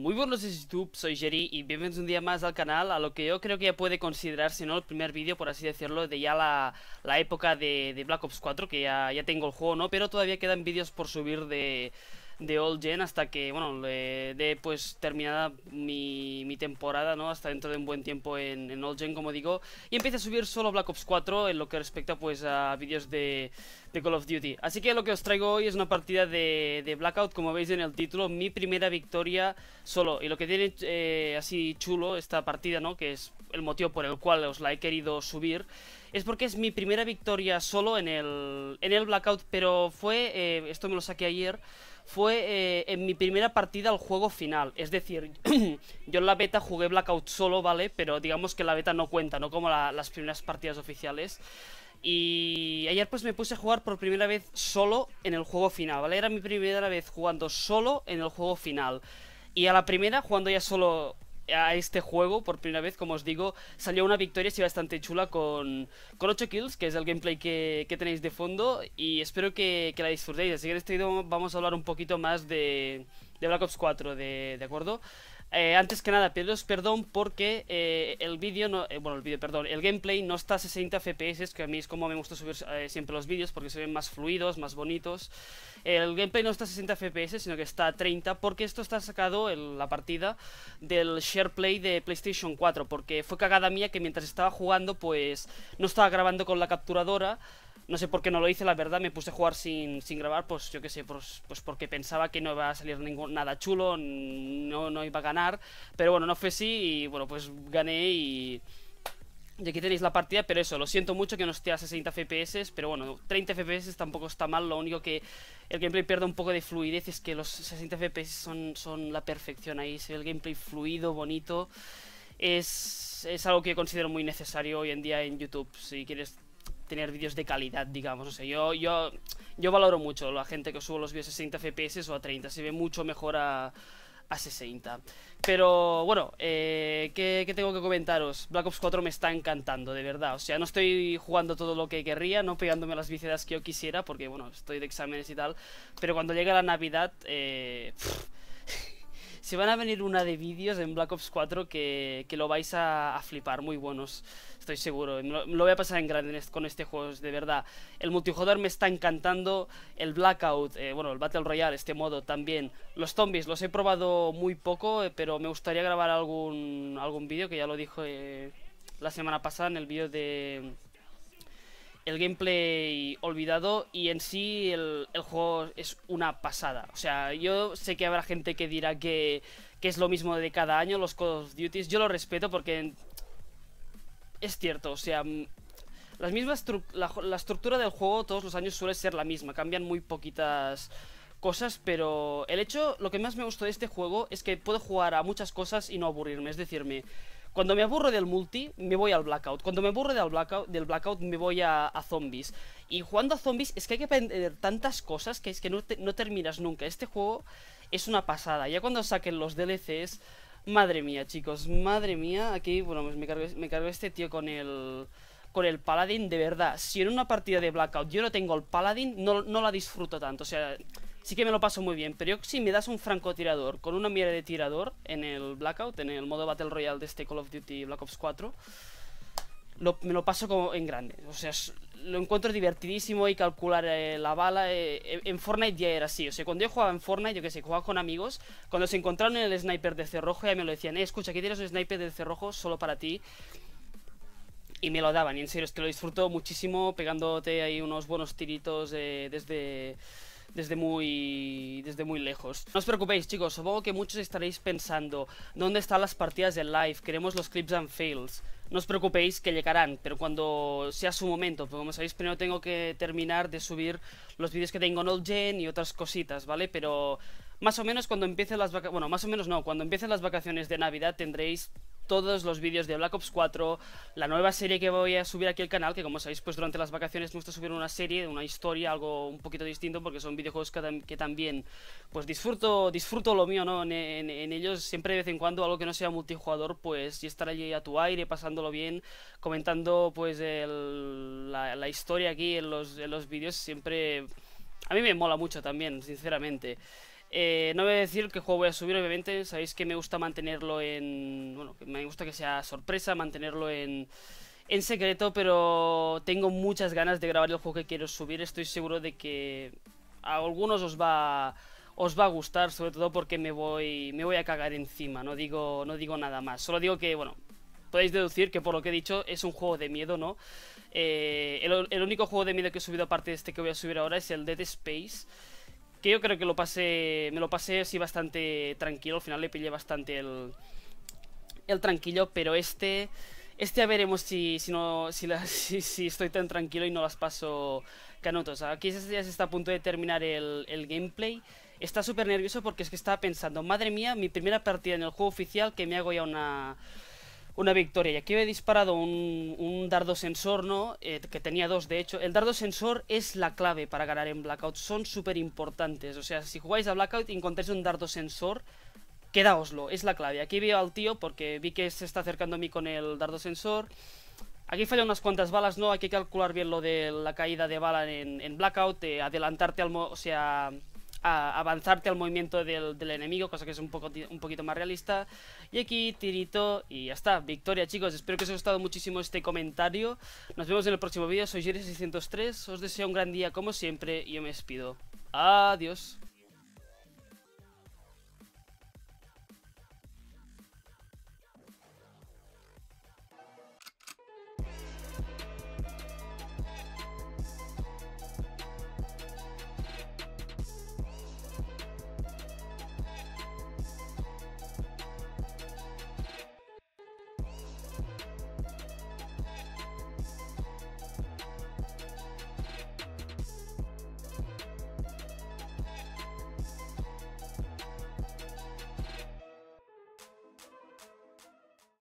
Muy buenos días YouTube, soy Jerry y bienvenidos un día más al canal a lo que yo creo que ya puede considerarse ¿no? el primer vídeo, por así decirlo, de ya la, la época de, Black Ops 4, que ya, ya tengo el juego, ¿no? Pero todavía quedan vídeos por subir de, de All Gen hasta que, bueno, le dé pues terminada mi, temporada, ¿no? Hasta dentro de un buen tiempo en, en All Gen, como digo, y empecé a subir solo Black Ops 4 en lo que respecta pues a vídeos de, Call of Duty. Así que lo que os traigo hoy es una partida de, Blackout, como veis en el título, mi primera victoria solo. Y lo que tiene eh, así chulo esta partida, ¿no? Que es el motivo por el cual os la he querido subir es porque es mi primera victoria solo en el, en el Blackout, pero fue, eh, esto me lo saqué ayer, fue eh, en mi primera partida al juego final. Es decir, yo en la beta jugué Blackout solo, ¿vale? Pero digamos que la beta no cuenta, no como las primeras partidas oficiales. Y ayer pues me puse a jugar por primera vez solo en el juego final, ¿vale? Era mi primera vez jugando solo en el juego final. Y a la primera, jugando ya solo a este juego por primera vez, como os digo, salió una victoria si bastante chula con, con 8 kills, que es el gameplay que, que tenéis de fondo, y espero que, que, la disfrutéis. Así que en este video vamos a hablar un poquito más de, de Black Ops 4, de, ¿de acuerdo? Eh, antes que nada, pediros perdón porque eh, el vídeo, no, eh, bueno, el vídeo, perdón, el gameplay no está a 60 FPS, que a mí es como me gusta subir siempre los vídeos porque se ven más fluidos, más bonitos. El gameplay no está a 60 FPS, sino que está a 30 porque esto está sacado, en la partida, del SharePlay de PlayStation 4, porque fue cagada mía que mientras estaba jugando, pues no estaba grabando con la capturadora. No sé por qué no lo hice, la verdad, me puse a jugar sin, grabar, pues yo qué sé, pues, pues, porque pensaba que no iba a salir ningún, nada chulo, no, no iba a ganar, pero bueno, no fue así y bueno, pues gané y... Y aquí tenéis la partida, pero eso, lo siento mucho que no esté a 60 FPS, pero bueno, 30 FPS tampoco está mal, lo único que el gameplay pierde un poco de fluidez es que los 60 FPS son, son la perfección ahí, se el gameplay fluido, bonito, es, algo que considero muy necesario hoy en día en YouTube, si quieres tener vídeos de calidad, digamos. O sea, yo, yo, yo valoro mucho la gente que sube los vídeos a 60 FPS o a 30. Se ve mucho mejor a, 60. Pero bueno, eh, ¿qué, tengo que comentaros? Black Ops 4 me está encantando, de verdad. O sea, no estoy jugando todo lo que querría, no pegándome las bíceps que yo quisiera, porque bueno, estoy de exámenes y tal. Pero cuando llega la Navidad, eh, si van a venir una de vídeos en Black Ops 4 que, que lo vais a, flipar, muy buenos, estoy seguro. Lo, voy a pasar en grande con este juego, de verdad. El multijugador me está encantando, el Blackout, eh, bueno, el Battle Royale, este modo también. Los zombies los he probado muy poco, eh, pero me gustaría grabar algún, algún vídeo, que ya lo dije eh, la semana pasada en el vídeo de el gameplay olvidado y en sí el, juego es una pasada. O sea, yo sé que habrá gente que dirá que, es lo mismo de cada año los Call of Duty. Yo lo respeto porque es cierto, o sea, mm, las mismas la, la, estructura del juego todos los años suele ser la misma, cambian muy poquitas cosas, pero el hecho, lo que más me gustó de este juego es que puedo jugar a muchas cosas y no aburrirme, es decirme, cuando me aburro del multi, me voy al blackout. Cuando me aburro del blackout, me voy a, zombies. Y jugando a zombies es que hay que aprender tantas cosas que es que no, terminas nunca. Este juego es una pasada. Ya cuando saquen los DLCs, madre mía, chicos, madre mía. Aquí, bueno, pues me cargo, este tío con el con el paladín, de verdad, si en una partida de Blackout yo no tengo el paladín, no, no la disfruto tanto. O sea, sí que me lo paso muy bien. Pero yo, si me das un francotirador con una mira de tirador en el Blackout, en el modo Battle Royale de este Call of Duty Black Ops 4, me lo paso como en grande. O sea, lo encuentro divertidísimo y calcular eh, la bala. Eh, en Fortnite ya era así. O sea, cuando yo jugaba en Fortnite, yo que sé, jugaba con amigos, cuando se encontraron el sniper de cerrojo, ya me lo decían, eh, escucha, aquí tienes un sniper de cerrojo solo para ti. Y me lo daban, y en serio, es que lo disfruto muchísimo pegándote ahí unos buenos tiritos eh, desde desde muy, desde muy lejos. No os preocupéis, chicos, supongo que muchos estaréis pensando, ¿dónde están las partidas de live? Queremos los clips and fails. No os preocupéis que llegarán, pero cuando sea su momento, porque como sabéis, primero tengo que terminar de subir los vídeos que tengo en Old Gen y otras cositas, ¿vale? Pero más o menos cuando empiecen las vacaciones, bueno, más o menos no, cuando empiecen las vacaciones de Navidad tendréis todos los vídeos de Black Ops 4, la nueva serie que voy a subir aquí al canal, que como sabéis, pues durante las vacaciones me gusta subir una serie, una historia, algo un poquito distinto, porque son videojuegos que, también pues disfruto, disfruto lo mío, ¿no? En, ellos, siempre de vez en cuando, algo que no sea multijugador, pues y estar allí a tu aire, pasándolo bien, comentando pues la, historia aquí en los, en los vídeos, siempre... A mí me mola mucho también, sinceramente. Eh, no voy a decir qué juego voy a subir, obviamente. Sabéis que me gusta mantenerlo en. Bueno, me gusta que sea sorpresa, mantenerlo en. En secreto, pero tengo muchas ganas de grabar el juego que quiero subir. Estoy seguro de que a algunos os va os va a gustar, sobre todo porque me voy me voy a cagar encima, no digo no digo nada más. Solo digo que bueno, podéis deducir que por lo que he dicho es un juego de miedo, ¿no? Eh, el, el único juego de miedo que he subido aparte de este que voy a subir ahora es el Dead Space. Que yo creo que lo pasé, me lo pasé bastante tranquilo. Al final le pillé bastante el, el pero este... Este veremos si, si no si, si, estoy tan tranquilo y no las paso canotos. Aquí ya se está a punto de terminar el gameplay. Está súper nervioso porque es que estaba pensando, madre mía, mi primera partida en el juego oficial que me hago ya una, una victoria. Y aquí he disparado un, dardo sensor, ¿no? Eh, que tenía dos, de hecho. El dardo sensor es la clave para ganar en Blackout. Son súper importantes. O sea, si jugáis a Blackout y encontráis un dardo sensor, quedaoslo. Es la clave. Aquí veo al tío porque vi que se está acercando a mí con el dardo sensor. Aquí fallan unas cuantas balas, ¿no? Hay que calcular bien lo de la caída de bala en, Blackout, eh, adelantarte al... o sea, a avanzarte al movimiento del, enemigo, cosa que es un, poco, un poquito más realista. Y aquí tirito y ya está, victoria chicos, espero que os haya gustado muchísimo este comentario. Nos vemos en el próximo vídeo, soy Jerry603, os deseo un gran día como siempre y yo me despido. Adiós.